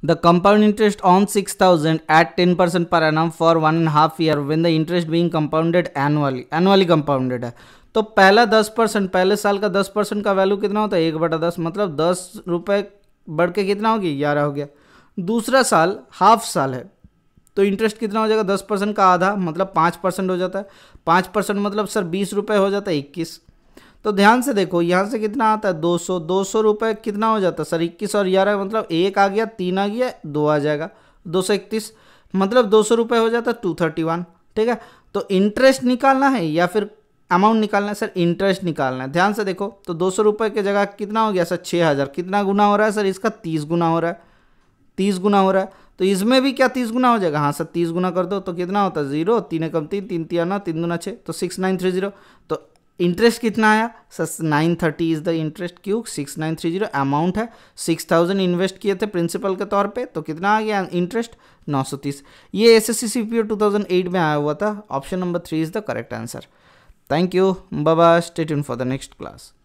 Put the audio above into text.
The compound interest on 6000 at 10% per annum for one and half year when the interest being compounded annually annually compounded है तो पहला 10 percent पहले साल का 10 percent का value कितना होता है एक बटा दस मतलब दस रुपये बढ़ के कितना होगी ग्यारह हो गया दूसरा साल हाफ साल है तो इंटरेस्ट कितना हो जाएगा दस परसेंट का आधा मतलब पाँच परसेंट हो जाता है पाँच परसेंट मतलब सर बीस रुपये हो जाता है इक्कीस तो ध्यान से देखो यहाँ से कितना आता है दो सौ दो सौ रुपये कितना हो जाता है सर इक्कीस और ग्यारह मतलब एक आ गया तीन आ गया दो आ जाएगा दो सौ इकतीस मतलब दो सौ रुपये हो जाता है टू थर्टी वन ठीक है तो इंटरेस्ट निकालना है या फिर अमाउंट निकालना है सर इंटरेस्ट निकालना है ध्यान से देखो तो दो सौ रुपये की जगह कितना हो गया सर छः हज़ार कितना गुना हो रहा है सर इसका तीस गुना हो रहा है तीस गुना हो रहा है तो इसमें भी क्या तीस गुना हो जाएगा हाँ सर तीस गुना कर दो तो कितना होता है जीरो तीन कम तीन तीन तीन नौ तीन गुना छः तो सिक्स नाइन थ्री जीरो तो इंटरेस्ट कितना आया sir nine thirty is the interest क्यू six nine three zero amount है सिक्स थाउजेंड इन्वेस्ट किए थे प्रिंसिपल के तौर पे तो कितना आ गया इंटरेस्ट नौ सौ तीस ये S S C C P O two thousand eight में आया हुआ था option number three is the correct answer thank you बाबा स्टेट इन फॉर द नेक्स्ट क्लास